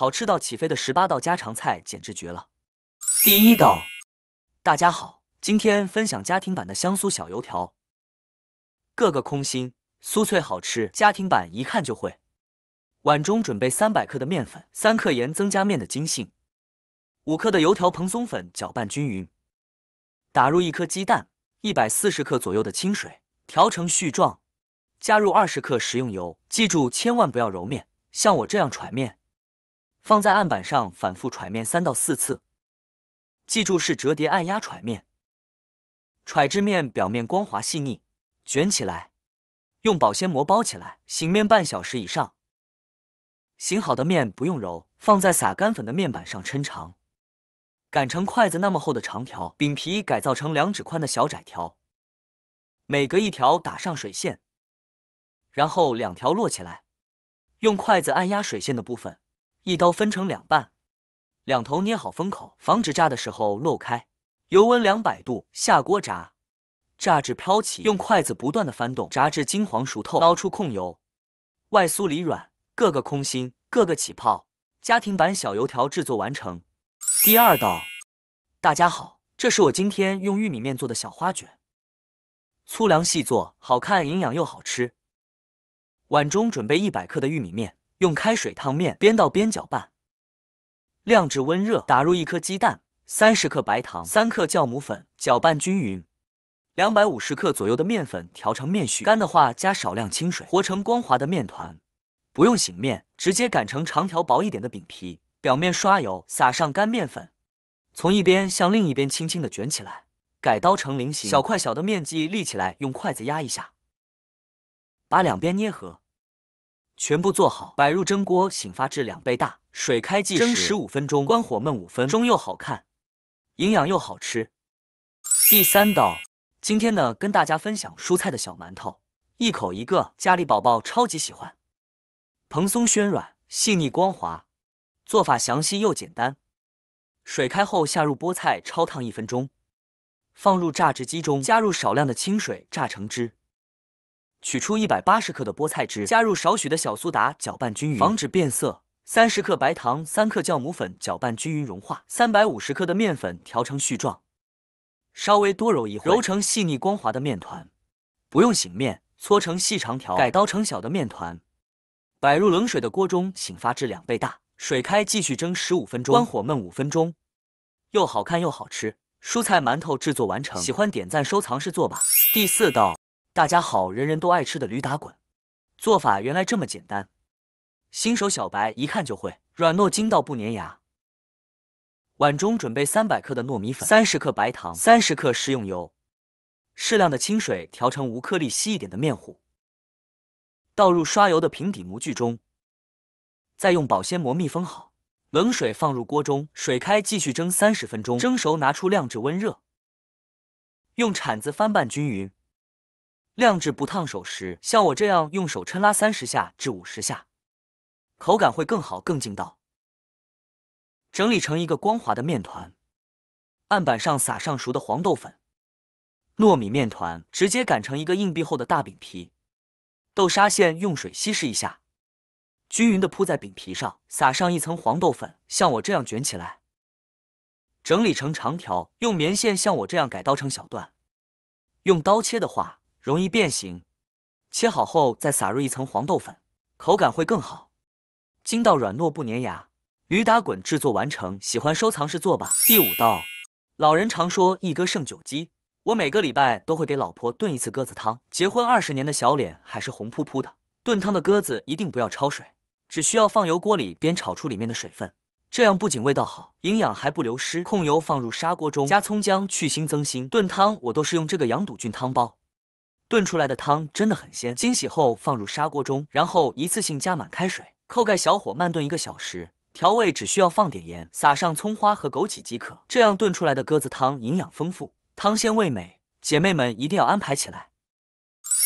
好吃到起飞的十八道家常菜，简直绝了！第一道，大家好，今天分享家庭版的香酥小油条，个个空心，酥脆好吃。家庭版一看就会。碗中准备三百克的面粉，三克盐增加面的筋性，五克的油条蓬松粉搅拌均匀，打入一颗鸡蛋，一百四十克左右的清水调成絮状，加入二十克食用油，记住千万不要揉面，像我这样揣面。放在案板上反复揣面三到四次，记住是折叠按压揣面，揣至面表面光滑细腻，卷起来，用保鲜膜包起来，醒面半小时以上。醒好的面不用揉，放在撒干粉的面板上抻长，擀成筷子那么厚的长条，饼皮改造成两指宽的小窄条，每隔一条打上水线，然后两条摞起来，用筷子按压水线的部分。一刀分成两半，两头捏好封口，防止炸的时候漏开。油温两百度下锅炸，炸至飘起，用筷子不断的翻动，炸至金黄熟透，捞出控油。外酥里软，个个空心，个个起泡。家庭版小油条制作完成。第二道，大家好，这是我今天用玉米面做的小花卷，粗粮细做，好看，营养又好吃。碗中准备一百克的玉米面。用开水烫面，边倒边搅拌，晾至温热。打入一颗鸡蛋，三十克白糖，三克酵母粉，搅拌均匀。两百五十克左右的面粉调成面絮，干的话加少量清水，和成光滑的面团，不用醒面，直接擀成长条薄一点的饼皮，表面刷油，撒上干面粉，从一边向另一边轻轻的卷起来，改刀成菱形。小块小的面积立起来，用筷子压一下，把两边捏合。全部做好，摆入蒸锅，醒发至两倍大。水开即蒸十五分钟，关火焖五分钟，又好看，营养又好吃。第三道，今天呢跟大家分享蔬菜的小馒头，一口一个，家里宝宝超级喜欢，蓬松暄软，细腻光滑，做法详细又简单。水开后下入菠菜，焯烫一分钟，放入榨汁机中，加入少量的清水榨成汁。取出一百八十克的菠菜汁，加入少许的小苏打，搅拌均匀，防止变色。三十克白糖，三克酵母粉，搅拌均匀融化。三百五十克的面粉调成絮状，稍微多揉一会揉成细腻光滑的面团，不用醒面，搓成细长条，改刀成小的面团，摆入冷水的锅中醒发至两倍大。水开继续蒸十五分钟，关火焖五分钟，又好看又好吃，蔬菜馒头制作完成。喜欢点赞收藏试做吧。第四道。大家好，人人都爱吃的驴打滚，做法原来这么简单，新手小白一看就会，软糯筋道不粘牙。碗中准备三百克的糯米粉，三十克白糖，三十克食用油，适量的清水调成无颗粒稀一点的面糊，倒入刷油的平底模具中，再用保鲜膜密封好，冷水放入锅中，水开继续蒸三十分钟，蒸熟拿出晾至温热，用铲子翻拌均匀。晾至不烫手时，像我这样用手抻拉三十下至五十下，口感会更好更劲道。整理成一个光滑的面团，案板上撒上熟的黄豆粉，糯米面团直接擀成一个硬币厚的大饼皮。豆沙馅用水稀释一下，均匀的铺在饼皮上，撒上一层黄豆粉，像我这样卷起来，整理成长条，用棉线像我这样改刀成小段。用刀切的话。容易变形，切好后再撒入一层黄豆粉，口感会更好，筋道软糯不粘牙。驴打滚制作完成，喜欢收藏试做吧。第五道，老人常说一鸽胜九鸡，我每个礼拜都会给老婆炖一次鸽子汤。结婚二十年的小脸还是红扑扑的。炖汤的鸽子一定不要焯水，只需要放油锅里煸炒出里面的水分，这样不仅味道好，营养还不流失。控油放入砂锅中，加葱姜去腥增腥。炖汤我都是用这个羊肚菌汤包。炖出来的汤真的很鲜。清洗后放入砂锅中，然后一次性加满开水，扣盖，小火慢炖一个小时。调味只需要放点盐，撒上葱花和枸杞即可。这样炖出来的鸽子汤营养丰富，汤鲜味美，姐妹们一定要安排起来。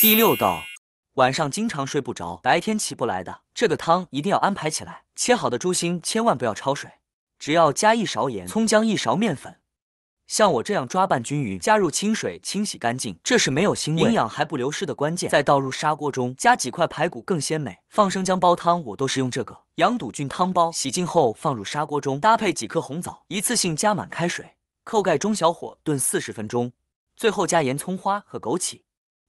第六道，晚上经常睡不着，白天起不来的这个汤一定要安排起来。切好的猪心千万不要焯水，只要加一勺盐，葱姜一勺面粉。像我这样抓拌均匀，加入清水清洗干净，这是没有腥味、营养还不流失的关键。再倒入砂锅中，加几块排骨更鲜美。放生姜煲汤，我都是用这个羊肚菌汤包，洗净后放入砂锅中，搭配几颗红枣，一次性加满开水，扣盖中小火炖四十分钟，最后加盐、葱花和枸杞。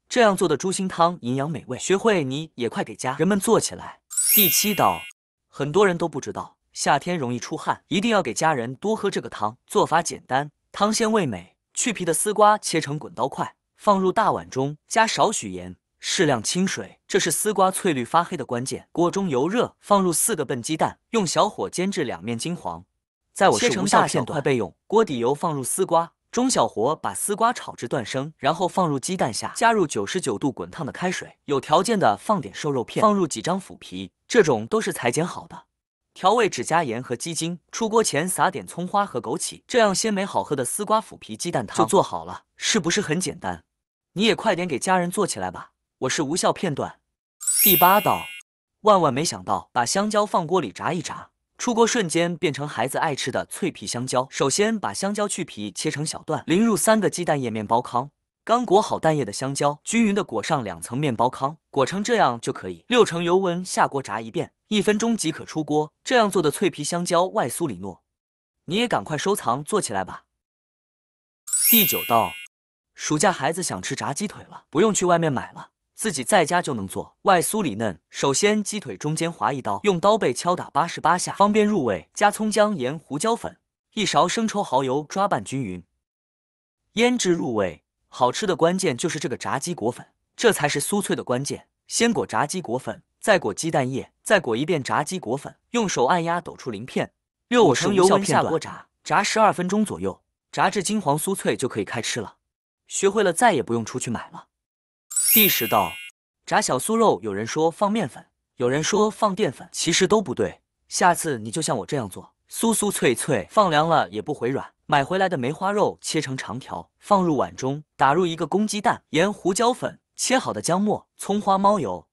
这样做的猪心汤营养美味，学会你也快给家人们做起来。第七道，很多人都不知道，夏天容易出汗，一定要给家人多喝这个汤。做法简单。汤鲜味美，去皮的丝瓜切成滚刀块，放入大碗中，加少许盐、适量清水。这是丝瓜翠绿发黑的关键。锅中油热，放入四个笨鸡蛋，用小火煎至两面金黄，在我切成大片块备用。锅底油放入丝瓜，中小火把丝瓜炒至断生，然后放入鸡蛋下，加入九十九度滚烫的开水，有条件的放点瘦肉片，放入几张腐皮，这种都是裁剪好的。调味只加盐和鸡精，出锅前撒点葱花和枸杞，这样鲜美好喝的丝瓜腐皮鸡蛋汤就做好了，是不是很简单？你也快点给家人做起来吧！我是无效片段。第八道，万万没想到，把香蕉放锅里炸一炸，出锅瞬间变成孩子爱吃的脆皮香蕉。首先把香蕉去皮切成小段，淋入三个鸡蛋液、面包糠。刚裹好蛋液的香蕉，均匀的裹上两层面包糠，裹成这样就可以。六成油温下锅炸一遍，一分钟即可出锅。这样做的脆皮香蕉外酥里糯，你也赶快收藏做起来吧。第九道，暑假孩子想吃炸鸡腿了，不用去外面买了，自己在家就能做，外酥里嫩。首先，鸡腿中间划一刀，用刀背敲打八十八下，方便入味。加葱姜、盐、胡椒粉，一勺生抽、蚝油抓拌均匀，腌制入味。好吃的关键就是这个炸鸡裹粉，这才是酥脆的关键。先裹炸鸡裹粉，再裹鸡蛋液，再裹一遍炸鸡裹粉，用手按压，抖出鳞片。六成油温下锅炸，炸十二分钟左右，炸至金黄酥脆就可以开吃了。学会了再也不用出去买了。第十道炸小酥肉，有人说放面粉，有人说放淀粉，其实都不对。下次你就像我这样做，酥酥脆脆，放凉了也不回软。买回来的梅花肉切成长条，放入碗中，打入一个公鸡蛋，盐、胡椒粉、切好的姜末、葱花、猫油。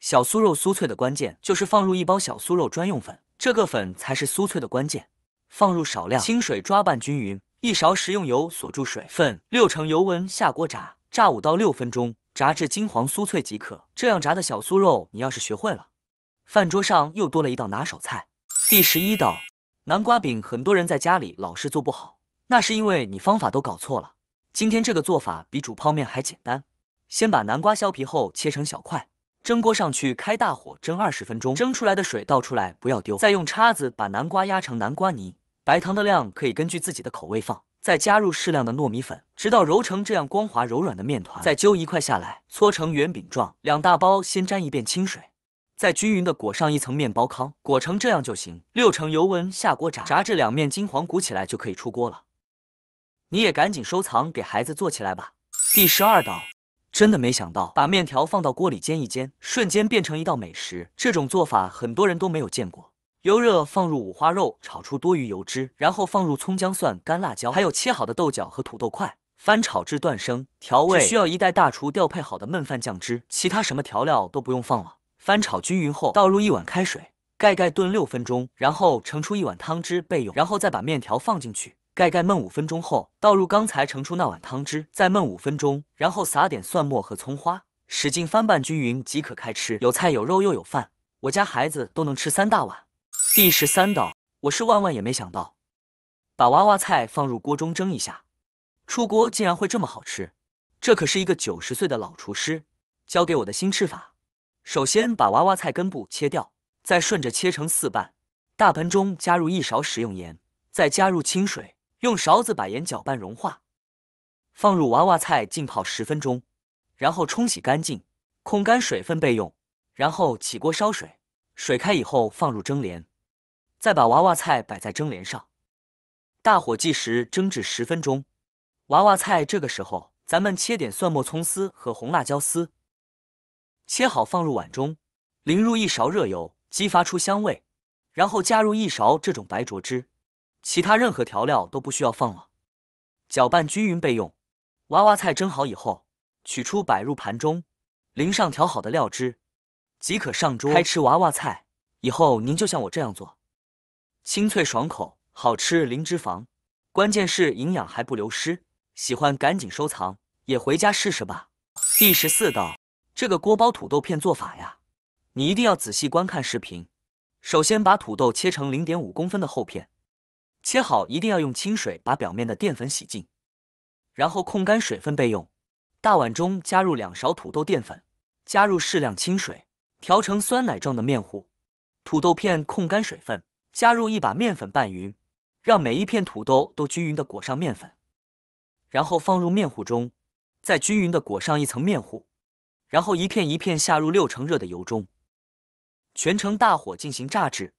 小酥肉酥脆的关键就是放入一包小酥肉专用粉，这个粉才是酥脆的关键。放入少量清水抓拌均匀，一勺食用油锁住水分。六成油温下锅炸，炸五到六分钟，炸至金黄酥脆即可。这样炸的小酥肉，你要是学会了，饭桌上又多了一道拿手菜。第十一道。南瓜饼很多人在家里老是做不好，那是因为你方法都搞错了。今天这个做法比煮泡面还简单，先把南瓜削皮后切成小块，蒸锅上去开大火蒸二十分钟，蒸出来的水倒出来不要丢，再用叉子把南瓜压成南瓜泥。白糖的量可以根据自己的口味放，再加入适量的糯米粉，直到揉成这样光滑柔软的面团。再揪一块下来搓成圆饼状，两大包先沾一遍清水。再均匀的裹上一层面包糠，裹成这样就行。六成油温下锅炸，炸至两面金黄鼓起来就可以出锅了。你也赶紧收藏给孩子做起来吧。第十二道，真的没想到，把面条放到锅里煎一煎，瞬间变成一道美食。这种做法很多人都没有见过。油热放入五花肉，炒出多余油脂，然后放入葱姜蒜、干辣椒，还有切好的豆角和土豆块，翻炒至断生。调味只需要一袋大厨调配好的焖饭酱汁，其他什么调料都不用放了。翻炒均匀后，倒入一碗开水，盖盖炖六分钟，然后盛出一碗汤汁备用。然后再把面条放进去，盖盖焖五分钟，后倒入刚才盛出那碗汤汁，再焖五分钟，然后撒点蒜末和葱花，使劲翻拌均匀即可开吃。有菜有肉又有饭，我家孩子都能吃三大碗。第十三道，我是万万也没想到，把娃娃菜放入锅中蒸一下，出锅竟然会这么好吃。这可是一个九十岁的老厨师教给我的新吃法。首先把娃娃菜根部切掉，再顺着切成四瓣。大盆中加入一勺食用盐，再加入清水，用勺子把盐搅拌融化，放入娃娃菜浸泡十分钟，然后冲洗干净，控干水分备用。然后起锅烧水，水开以后放入蒸帘，再把娃娃菜摆在蒸帘上，大火计时蒸至十分钟。娃娃菜这个时候，咱们切点蒜末、葱丝和红辣椒丝。切好放入碗中，淋入一勺热油，激发出香味，然后加入一勺这种白灼汁，其他任何调料都不需要放了，搅拌均匀备用。娃娃菜蒸好以后，取出摆入盘中，淋上调好的料汁，即可上桌。开吃娃娃菜以后，您就像我这样做，清脆爽口，好吃零脂肪，关键是营养还不流失。喜欢赶紧收藏，也回家试试吧。第十四道。这个锅包土豆片做法呀，你一定要仔细观看视频。首先把土豆切成零点五公分的厚片，切好一定要用清水把表面的淀粉洗净，然后控干水分备用。大碗中加入两勺土豆淀粉，加入适量清水调成酸奶状的面糊。土豆片控干水分，加入一把面粉拌匀，让每一片土豆都均匀的裹上面粉。然后放入面糊中，再均匀的裹上一层面糊。然后一片一片下入六成热的油中，全程大火进行炸制，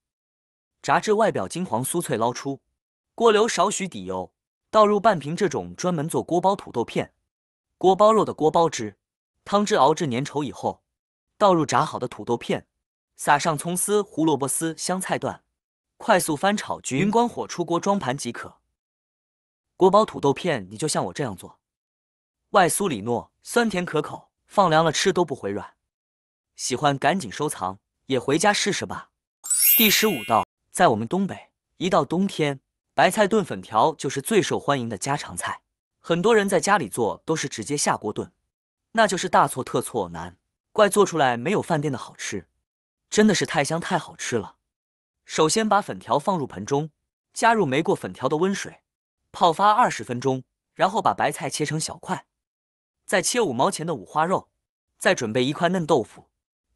炸至外表金黄酥脆，捞出。锅留少许底油，倒入半瓶这种专门做锅包土豆片、锅包肉的锅包汁，汤汁熬至粘稠以后，倒入炸好的土豆片，撒上葱丝、胡萝卜丝、香菜段，快速翻炒均匀，关火出锅装盘即可。锅包土豆片，你就像我这样做，外酥里糯，酸甜可口。放凉了吃都不回软，喜欢赶紧收藏，也回家试试吧。第十五道，在我们东北，一到冬天，白菜炖粉条就是最受欢迎的家常菜。很多人在家里做都是直接下锅炖，那就是大错特错，难怪做出来没有饭店的好吃，真的是太香太好吃了。首先把粉条放入盆中，加入没过粉条的温水，泡发二十分钟，然后把白菜切成小块。再切五毛钱的五花肉，再准备一块嫩豆腐，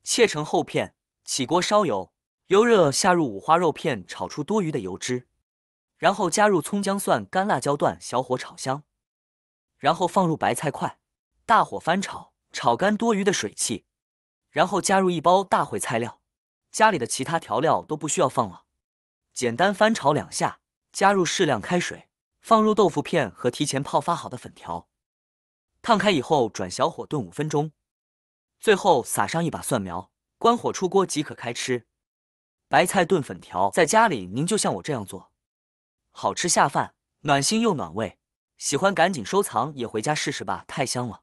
切成厚片。起锅烧油，油热下入五花肉片，炒出多余的油脂，然后加入葱姜蒜、干辣椒段，小火炒香。然后放入白菜块，大火翻炒，炒干多余的水汽，然后加入一包大烩菜料，家里的其他调料都不需要放了。简单翻炒两下，加入适量开水，放入豆腐片和提前泡发好的粉条。烫开以后转小火炖五分钟，最后撒上一把蒜苗，关火出锅即可开吃。白菜炖粉条，在家里您就像我这样做，好吃下饭，暖心又暖胃。喜欢赶紧收藏，也回家试试吧，太香了。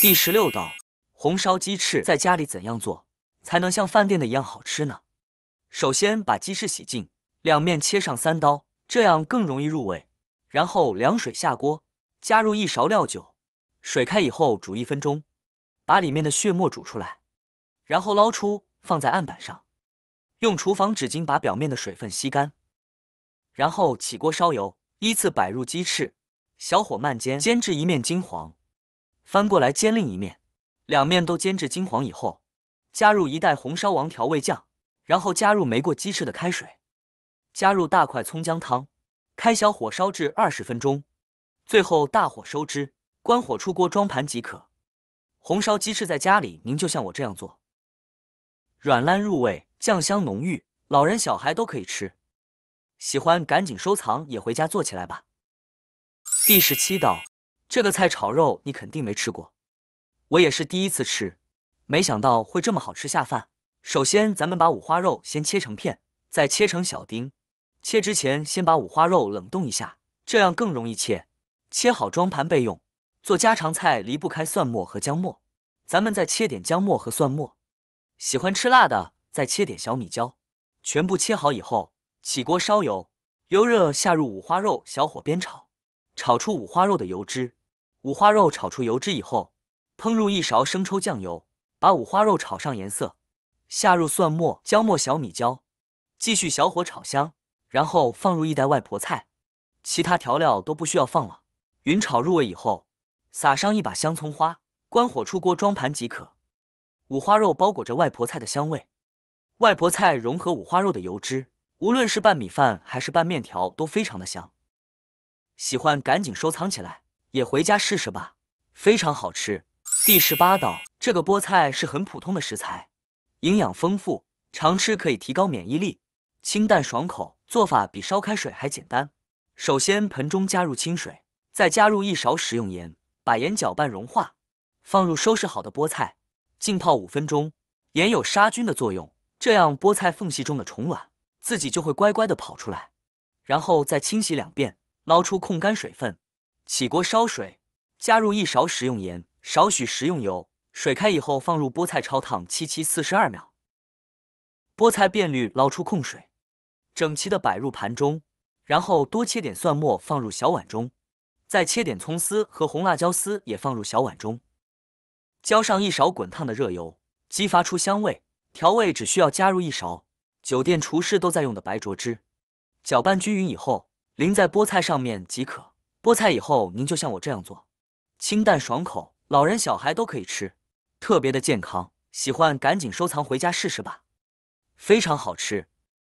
第十六道红烧鸡翅，在家里怎样做才能像饭店的一样好吃呢？首先把鸡翅洗净，两面切上三刀，这样更容易入味。然后凉水下锅。加入一勺料酒，水开以后煮一分钟，把里面的血沫煮出来，然后捞出放在案板上，用厨房纸巾把表面的水分吸干，然后起锅烧油，依次摆入鸡翅，小火慢煎，煎至一面金黄，翻过来煎另一面，两面都煎至金黄以后，加入一袋红烧王调味酱，然后加入没过鸡翅的开水，加入大块葱姜汤，开小火烧至二十分钟。最后大火收汁，关火出锅装盘即可。红烧鸡翅在家里您就像我这样做，软烂入味，酱香浓郁，老人小孩都可以吃。喜欢赶紧收藏，也回家做起来吧。第十七道，这个菜炒肉你肯定没吃过，我也是第一次吃，没想到会这么好吃下饭。首先咱们把五花肉先切成片，再切成小丁。切之前先把五花肉冷冻一下，这样更容易切。切好装盘备用。做家常菜离不开蒜末和姜末，咱们再切点姜末和蒜末。喜欢吃辣的再切点小米椒。全部切好以后，起锅烧油，油热下入五花肉，小火煸炒，炒出五花肉的油脂。五花肉炒出油脂以后，烹入一勺生抽酱油，把五花肉炒上颜色。下入蒜末、姜末、小米椒，继续小火炒香，然后放入一袋外婆菜，其他调料都不需要放了。匀炒入味以后，撒上一把香葱花，关火出锅装盘即可。五花肉包裹着外婆菜的香味，外婆菜融合五花肉的油脂，无论是拌米饭还是拌面条都非常的香。喜欢赶紧收藏起来，也回家试试吧，非常好吃。第十八道，这个菠菜是很普通的食材，营养丰富，常吃可以提高免疫力，清淡爽口，做法比烧开水还简单。首先，盆中加入清水。再加入一勺食用盐，把盐搅拌融化，放入收拾好的菠菜，浸泡五分钟。盐有杀菌的作用，这样菠菜缝隙中的虫卵自己就会乖乖的跑出来。然后再清洗两遍，捞出控干水分。起锅烧水，加入一勺食用盐、少许食用油，水开以后放入菠菜焯烫七七四十二秒，菠菜变绿，捞出控水，整齐的摆入盘中。然后多切点蒜末放入小碗中。再切点葱丝和红辣椒丝，也放入小碗中，浇上一勺滚烫的热油，激发出香味。调味只需要加入一勺酒店厨师都在用的白灼汁，搅拌均匀以后淋在菠菜上面即可。菠菜以后您就像我这样做，清淡爽口，老人小孩都可以吃，特别的健康。喜欢赶紧收藏回家试试吧，非常好吃。